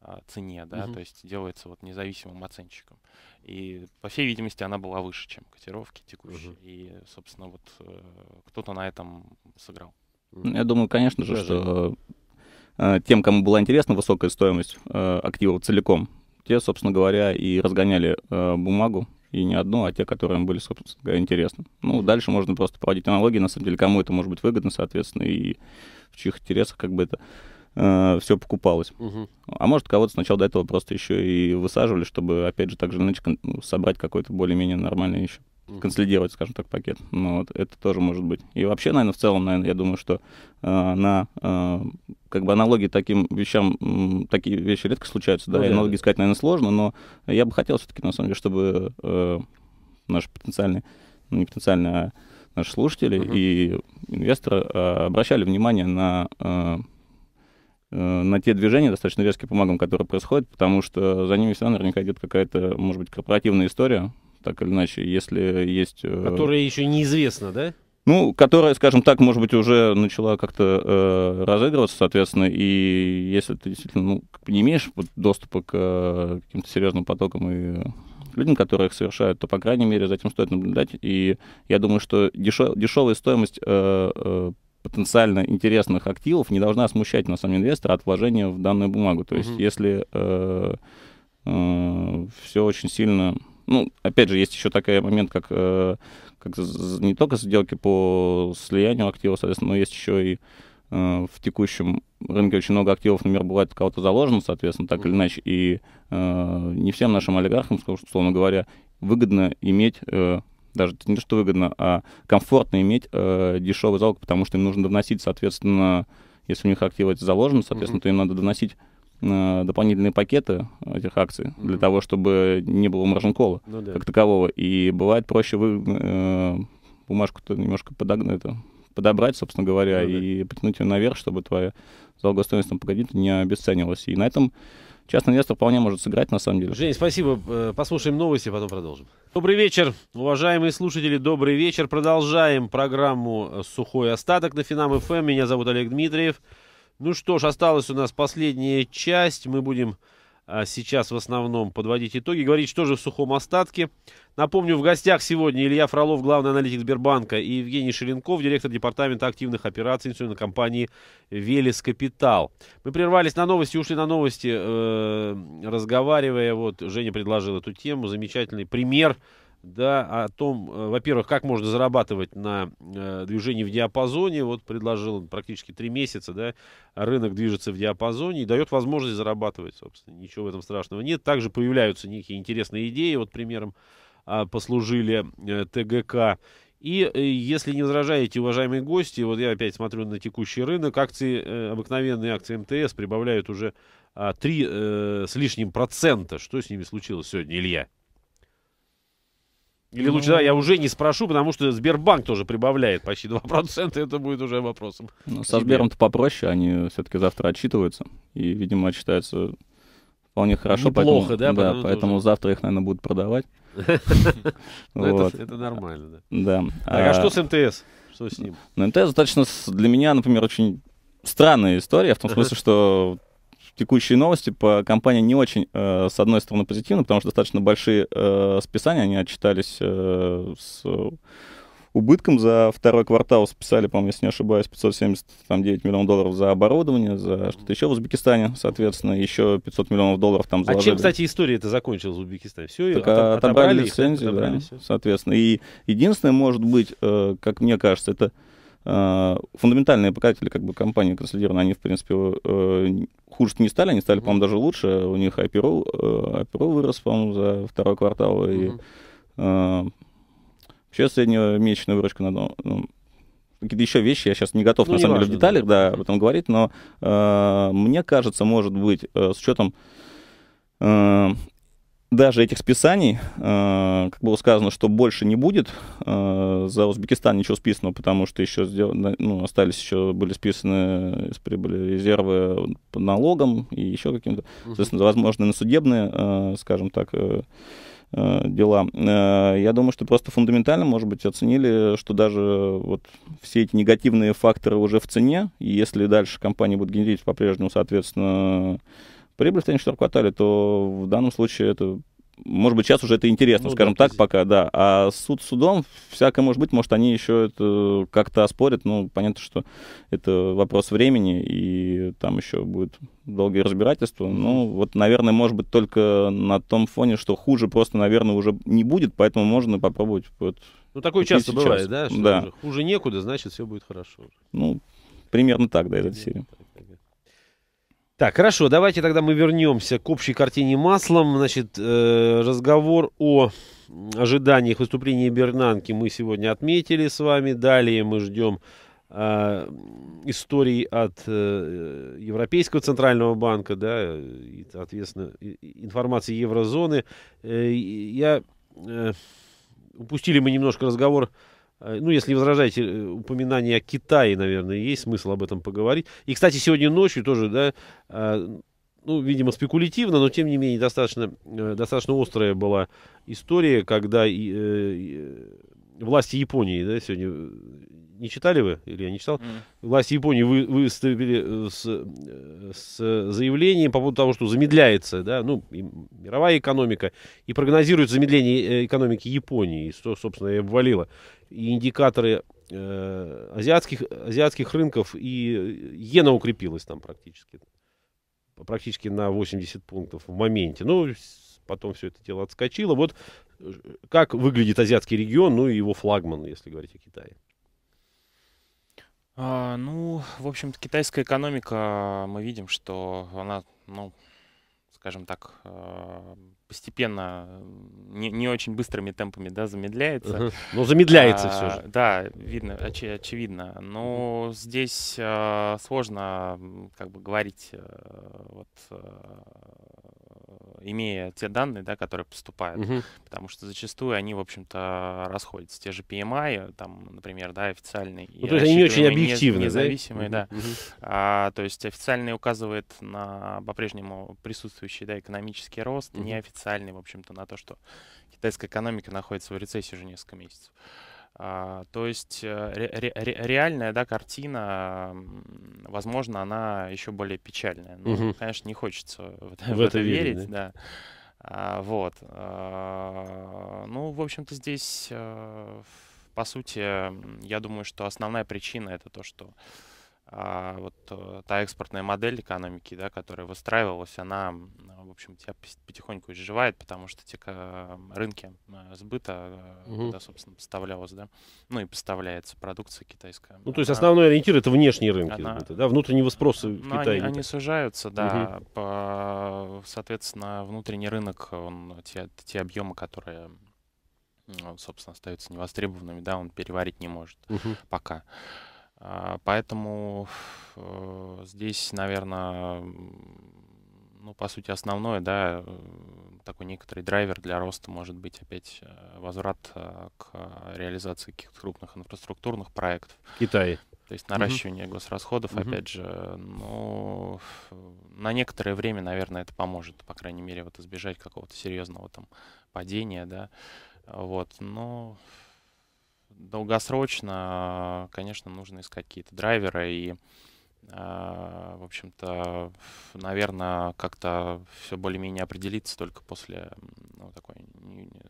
а, цене, да, угу. то есть делается вот независимым оценщиком. И, по всей видимости, она была выше, чем котировки текущие. Угу. И, собственно, вот э, кто-то на этом сыграл. Ну, я думаю, конечно же, Даже... что э, тем, кому была интересна высокая стоимость э, активов целиком, те, собственно говоря, и разгоняли бумагу, и не одну, а те, которые им были, собственно говоря, интересны. Ну, дальше можно просто проводить аналогии, на самом деле, кому это может быть выгодно, соответственно, и в чьих интересах как бы это Э, все покупалось. Угу. А может, кого-то сначала до этого просто еще и высаживали, чтобы, опять же, так же иначе ну, собрать какой-то более-менее нормальный еще, угу. консолидировать, скажем так, пакет. Ну, вот это тоже может быть. И вообще, наверное, в целом, наверное, я думаю, что э, на, э, как бы аналогии таким вещам, э, такие вещи редко случаются, да, ну, и аналогии да. искать, наверное, сложно, но я бы хотел все-таки, на самом деле, чтобы э, наши потенциальные, ну, не потенциальные, а наши слушатели угу. и инвесторы э, обращали внимание на... Э, Э, на те движения достаточно резкие по которые происходят, потому что за ними всегда наверняка идет какая-то, может быть, корпоративная история, так или иначе, если есть... Э, которая еще неизвестна, да? Ну, которая, скажем так, может быть, уже начала как-то э, разыгрываться, соответственно, и если ты действительно ну, не имеешь доступа к э, каким-то серьезным потокам и людям, которые их совершают, то, по крайней мере, за этим стоит наблюдать. И я думаю, что дешев, дешевая стоимость э, э, потенциально интересных активов не должна смущать, на самом деле, инвестора от вложения в данную бумагу. То есть, угу. если э, э, все очень сильно... Ну, опять же, есть еще такой момент, как, э, как не только сделки по слиянию активов, соответственно, но есть еще и э, в текущем рынке очень много активов, например, бывает у кого-то заложено, соответственно, так или иначе, и э, не всем нашим олигархам, условно говоря, выгодно иметь э, даже не что выгодно, а комфортно иметь э, дешевый залог, потому что им нужно доносить, соответственно, если у них активы эти заложены, соответственно, mm-hmm. то им надо доносить э, дополнительные пакеты этих акций mm-hmm. для того, чтобы не было маржин-кола ну, да. как такового. И бывает проще вы, э, бумажку-то немножко подогнать, это, подобрать, собственно говоря, ну, да. и потянуть ее наверх, чтобы твоя залоговая стоимость на погодит не обесценилась. И на этом частный инвестор вполне может сыграть, на самом деле. Жень, спасибо. Э, послушаем новости, а потом продолжим. Добрый вечер, уважаемые слушатели, добрый вечер. Продолжаем программу «Сухой остаток» на Финам ФМ. Эм. Меня зовут Олег Дмитриев. Ну что ж, осталась у нас последняя часть. Мы будем а, сейчас в основном подводить итоги, говорить, что же в сухом остатке. Напомню, в гостях сегодня Илья Фролов, главный аналитик Сбербанка, и Евгений Шеленков, директор департамента активных операций инвестиционной компании «Велес Капитал». Мы прервались на новости, ушли на новости, э, разговаривая. Вот Женя предложил эту тему, замечательный пример – да, о том, э, во-первых, как можно зарабатывать на э, движении в диапазоне. Вот предложил он практически три месяца, да, рынок движется в диапазоне и дает возможность зарабатывать, собственно. Ничего в этом страшного нет. Также появляются некие интересные идеи, вот примером э, послужили э, ТГК. И э, если не возражаете, уважаемые гости, вот я опять смотрю на текущий рынок, акции, э, обыкновенные акции МТС прибавляют уже э, а, 3 э, с лишним процента. Что с ними случилось сегодня, Илья? Или ну... лучше, да, я уже не спрошу, потому что Сбербанк тоже прибавляет почти 2%, это будет уже вопросом. Ну, со Сбером-то попроще, они все-таки завтра отчитываются, и, видимо, отчитаются вполне хорошо. Неплохо, поэтому, да? Да, поэтому тоже. завтра их, наверное, будут продавать. Ну, это нормально, да. Да. А, а что с МТС? Что с ним? Ну, МТС достаточно для меня, например, очень странная история, в том смысле, что текущие новости по компании не очень, э, с одной стороны, позитивно, потому что достаточно большие э, списания, они отчитались э, с убытком за второй квартал списали, по-моему, если не ошибаюсь, 579 миллионов долларов за оборудование, за что-то еще в Узбекистане, соответственно, еще 500 миллионов долларов там заложили. А чем, кстати, история это закончилась в Узбекистане? Все, так, а, отобрали, отобрали лицензию, отобрали да, все. соответственно. И единственное, может быть, э, как мне кажется, это а, фундаментальные показатели как бы компании консолидированы, они, в принципе, э, хуже не стали, они стали, по-моему, даже лучше. У них IPO, э, IPO вырос, по-моему, за второй квартал, и а, вообще средняя месячная выручка на ну, какие-то еще вещи, я сейчас не готов, ну, на не самом важно, деле, в деталях, да, об этом говорить, но э, мне кажется, может быть, э, с учетом э, даже этих списаний, э, как было сказано, что больше не будет. Э, за Узбекистан ничего списано, потому что еще сдел... ну, остались еще были списаны из прибыли резервы по налогам и еще каким-то, соответственно, возможно, на судебные, э, скажем так, э, э дела. Э, я думаю, что просто фундаментально, может быть, оценили, что даже вот все эти негативные факторы уже в цене, и если дальше компания будет генерить по-прежнему, соответственно, прибыль в следующем квартале, то в данном случае это может быть, сейчас уже это интересно, ну, скажем да, так, пока, да. А суд судом, всякое может быть, может, они еще это как-то оспорят. Ну, понятно, что это вопрос времени, и там еще будет долгое разбирательство. Ну, вот, наверное, может быть, только на том фоне, что хуже просто, наверное, уже не будет, поэтому можно попробовать. Вот, ну, такое часто сейчас. бывает, да? Что да. Хуже некуда, значит, все будет хорошо. Ну, примерно так, да, этот серия. Так, хорошо, давайте тогда мы вернемся к общей картине маслом. Значит, э, разговор о ожиданиях выступления Бернанки мы сегодня отметили с вами. Далее мы ждем э, истории от э, Европейского центрального банка, да, и, соответственно, информации еврозоны. Э, я... Э, упустили мы немножко разговор Э, ну, если возражаете, э, упоминание о Китае, наверное, есть смысл об этом поговорить. И, кстати, сегодня ночью тоже, да, а, ну, видимо, спекулятивно, но тем не менее достаточно, э, достаточно острая была история, когда и, власти Японии, да, сегодня не читали вы, или я не читал, Власти Японии вы, выставили э, с, э, с заявлением по поводу того, что замедляется, да, ну, и мировая экономика, и прогнозирует замедление э, экономики Японии, что, собственно, и обвалило. И индикаторы э, азиатских, азиатских рынков, и иена укрепилась там практически, практически на 80 пунктов в моменте. Ну, потом все это дело отскочило. Вот как выглядит азиатский регион, ну и его флагман, если говорить о Китае. А, ну, в общем-то, китайская экономика, мы видим, что она, ну, скажем так, а, постепенно, не, не очень быстрыми темпами, да, замедляется. Ну, замедляется а, все же. Да, видно, оч, очевидно. Но здесь а, сложно, как бы, говорить а, вот, а, имея те данные, да, которые поступают. Угу. Потому что зачастую они, в общем-то, расходятся. Те же PMI, там, например, да, официальные. Ну, то есть они не очень объективные. независимые, да. да. Угу. А, то есть официальный указывает на по-прежнему присутствующий да, экономический рост, угу. неофициальный, в общем-то, на то, что китайская экономика находится в рецессии уже несколько месяцев. А, то есть э, ре- ре- реальная да, картина, возможно, она еще более печальная. Ну, угу. конечно, не хочется в это, в это верить, верить да. да. А, вот. А, ну, в общем-то, здесь, э, по сути, я думаю, что основная причина это то, что а, вот э, та экспортная модель экономики, да, которая выстраивалась, она, в общем, тебя потихоньку изживает, потому что те рынки э, сбыта, э, угу. да, собственно, поставлялась, да, ну и поставляется продукция китайская. Ну, то есть она, основной ориентир — это внешние рынки она, сбыта, да, внутреннего спроса в ну, Китае. Они, они сужаются, да, угу. по, соответственно, внутренний рынок, он, те, те объемы, которые собственно, остаются невостребованными, да, он переварить не может угу. пока. А, поэтому э, здесь, наверное, ну, по сути, основное, да, э, такой некоторый драйвер для роста может быть опять э, возврат к реализации каких-то крупных инфраструктурных проектов. Китай. То есть наращивание угу. госрасходов, угу. опять же, ну, на некоторое время, наверное, это поможет, по крайней мере, вот избежать какого-то серьезного там падения, да, вот, но долгосрочно, конечно, нужно искать какие-то драйверы и а, в общем-то, наверное, как-то все более-менее определиться только после, ну, такой,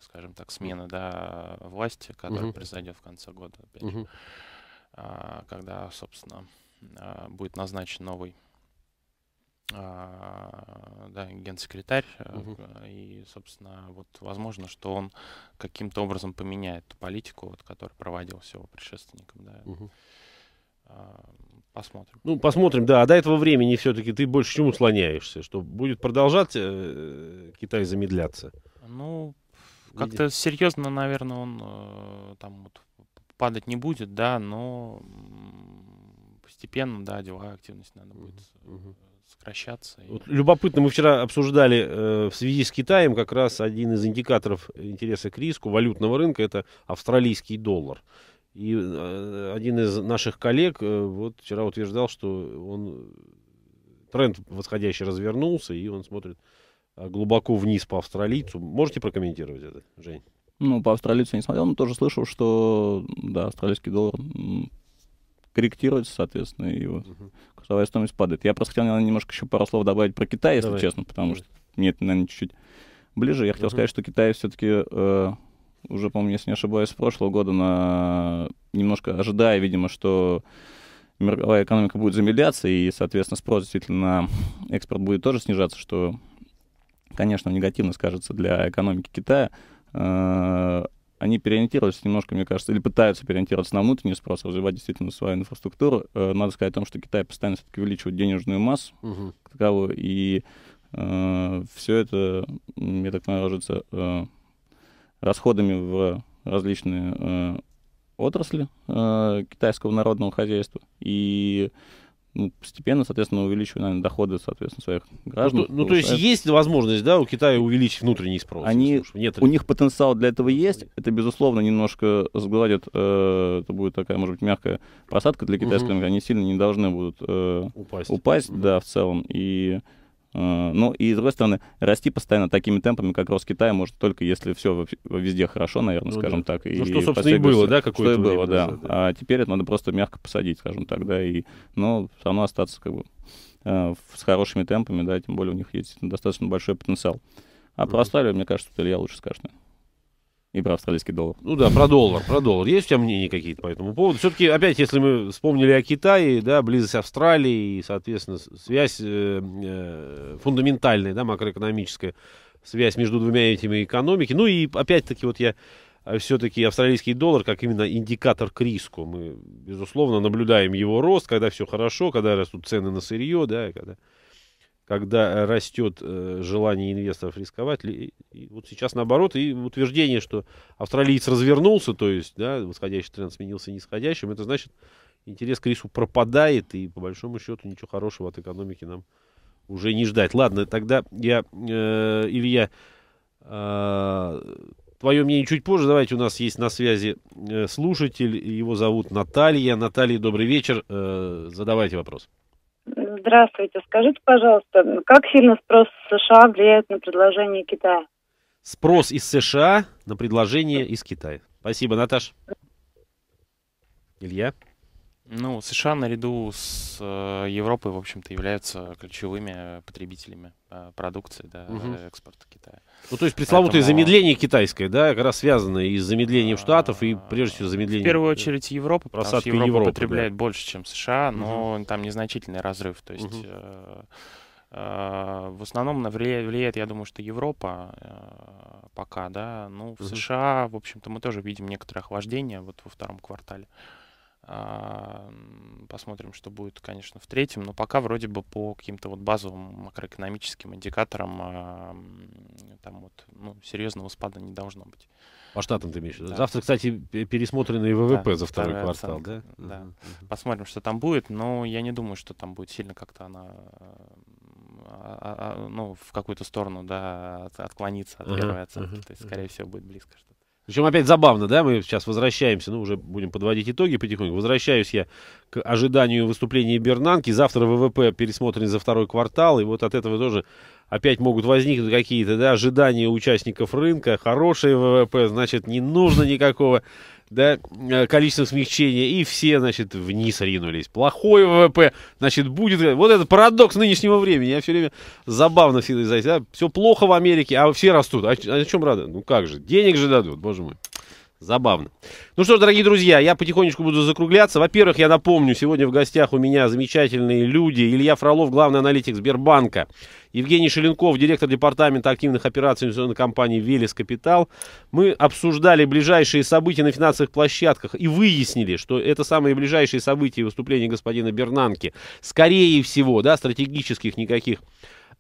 скажем так, смены, да, власти, которая uh произойдет в конце года, опять uh-huh. когда, собственно, а, будет назначен новый а, да, генсекретарь, угу. и, собственно, вот возможно, что он каким-то образом поменяет ту политику, вот, которая проводилась его предшественником. Да. Угу. Посмотрим. Ну, посмотрим, да. А до этого времени все-таки ты больше чему слоняешься? Что будет продолжать э, Китай замедляться? Ну, как-то серьезно, наверное, он э, там вот падать не будет, да, но постепенно, да, деловая активность надо будет угу, угу сокращаться. Вот любопытно, мы вчера обсуждали э, в связи с Китаем как раз один из индикаторов интереса к риску валютного рынка это австралийский доллар. И э, один из наших коллег э, вот вчера утверждал, что он тренд восходящий развернулся, и он смотрит э, глубоко вниз по австралийцу. Можете прокомментировать это, Жень? Ну, по австралийцу я не смотрел, но тоже слышал, что да, австралийский доллар корректируется, соответственно, и его угу. курсовая стоимость падает. Я просто хотел, наверное, немножко еще пару слов добавить про Китай, если Давай. честно, потому что мне это, наверное, чуть-чуть ближе. Я хотел угу. сказать, что Китай все-таки э, уже, по-моему, если не ошибаюсь, с прошлого года, на... немножко ожидая, видимо, что мировая экономика будет замедляться, и, соответственно, спрос действительно на экспорт будет тоже снижаться, что, конечно, негативно скажется для экономики Китая. Э, они переориентировались немножко, мне кажется, или пытаются переориентироваться на внутренний спрос, развивать действительно свою инфраструктуру. Э, надо сказать о том, что Китай постоянно все-таки увеличивает денежную массу угу. таковую, и э, все это, мне так кажется, э, расходами в различные э, отрасли э, китайского народного хозяйства. И ну, постепенно, соответственно, увеличивают наверное, доходы, соответственно, своих граждан. Ну, ну то есть есть возможность, да, у Китая увеличить внутренний спрос? Они, нет... У них потенциал для этого есть. Это, безусловно, немножко сгладит, э, это будет такая, может быть, мягкая просадка для китайского угу. рынка. Они сильно не должны будут э, упасть, упасть да, в целом. И Э, ну и, с другой стороны, расти постоянно такими темпами, как рост Китая, может только если все везде хорошо, наверное, ну, скажем да. так. Ну, что, собственно, и было, да, какое-то Что было, да. да. А теперь это надо просто мягко посадить, скажем так, да, и, ну, все равно остаться как бы э, с хорошими темпами, да, тем более у них есть достаточно большой потенциал. А mm-hmm. Австралию, мне кажется, тут Илья лучше скажет. Наверное. И про австралийский доллар. Ну да, про доллар, про доллар. Есть у тебя мнения какие-то по этому поводу? Все-таки, опять, если мы вспомнили о Китае, да, близость Австралии и, соответственно, связь э, э, фундаментальная, да, макроэкономическая, связь между двумя этими экономики. Ну и, опять-таки, вот я э, все-таки австралийский доллар, как именно индикатор к риску. Мы, безусловно, наблюдаем его рост, когда все хорошо, когда растут цены на сырье, да, и когда когда э, растет э, желание инвесторов рисковать. И вот сейчас наоборот, и утверждение, что австралиец развернулся, то есть да, восходящий тренд сменился нисходящим, это значит, интерес к рису пропадает, и по большому счету ничего хорошего от экономики нам уже не ждать. Ладно, тогда я, э, Илья, э, твое мнение чуть позже. Давайте, у нас есть на связи э, слушатель, его зовут Наталья. Наталья, добрый вечер, э, задавайте вопрос. Здравствуйте. Скажите, пожалуйста, как сильно спрос США влияет на предложение Китая? Спрос из США на предложение из Китая. Спасибо, Наташ. Илья? Ну, США наряду с э, Европой, в общем-то, являются ключевыми потребителями э, продукции, да, угу. экспорта Китая. Ну, то есть пресловутое Поэтому... замедление китайское, да, как раз связано и с замедлением а, Штатов, и прежде всего замедлением... В первую э, очередь Европа, потому Просадка что Европа, Европа потребляет да. больше, чем США, но угу. там незначительный разрыв. То есть угу. в основном на влияет, я думаю, что Европа пока, да. Ну, в США, в общем-то, мы тоже видим некоторое охлаждение вот во втором квартале. Посмотрим, что будет, конечно, в третьем. Но пока вроде бы по каким-то вот базовым макроэкономическим индикаторам там вот ну, серьезного спада не должно быть. По штатам ты имеешь? Да. Завтра, кстати, пересмотренный ВВП да, за второй квартал, оценка, да? Да. uh Посмотрим, что там будет. Но я не думаю, что там будет сильно как-то она а, а, а, ну, в какую-то сторону, да, отклониться от первой оценки. uh То есть, скорее всего, будет близко что то причем опять забавно, да, мы сейчас возвращаемся, ну, уже будем подводить итоги потихоньку. Возвращаюсь я к ожиданию выступления Бернанки. Завтра ВВП пересмотрен за второй квартал, и вот от этого тоже опять могут возникнуть какие-то, да, ожидания участников рынка. Хорошее ВВП, значит, не нужно никакого да, э, количество смягчения, и все, значит, вниз ринулись. Плохой ВВП, значит, будет... Э, вот этот парадокс нынешнего времени. Я все время забавно всегда из-за этого. Все плохо в Америке, а все растут. А о чем рада? Ну как же, денег же дадут, боже мой. Забавно. Ну что ж, дорогие друзья, я потихонечку буду закругляться. Во-первых, я напомню, сегодня в гостях у меня замечательные люди. Илья Фролов, главный аналитик Сбербанка. Евгений Шеленков, директор департамента активных операций инвестиционной компании «Велес Капитал». Мы обсуждали ближайшие события на финансовых площадках и выяснили, что это самые ближайшие события и выступления господина Бернанки. Скорее всего, да, стратегических никаких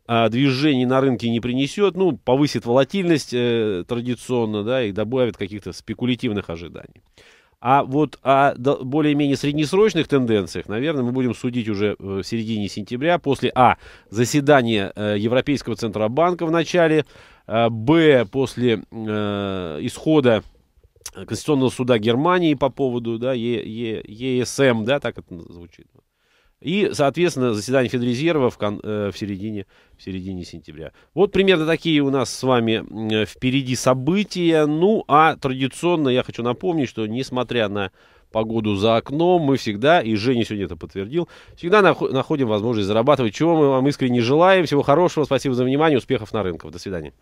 а, движений на рынке не принесет, ну, повысит волатильность э, традиционно, да, и добавит каких-то спекулятивных ожиданий. А вот о более-менее среднесрочных тенденциях, наверное, мы будем судить уже э, в середине сентября после А. Заседания э, Европейского Центробанка в начале, а, Б. После э, исхода Конституционного суда Германии по поводу да, е, е, ЕСМ, эм, да, так это звучит. И, соответственно, заседание Федрезерва в, кон, э, в, середине, в середине сентября. Вот примерно такие у нас с вами э, впереди события. Ну, а традиционно я хочу напомнить, что несмотря на погоду за окном, мы всегда, и Женя сегодня это подтвердил, всегда находим возможность зарабатывать, чего мы вам искренне желаем. Всего хорошего, спасибо за внимание, успехов на рынках. До свидания.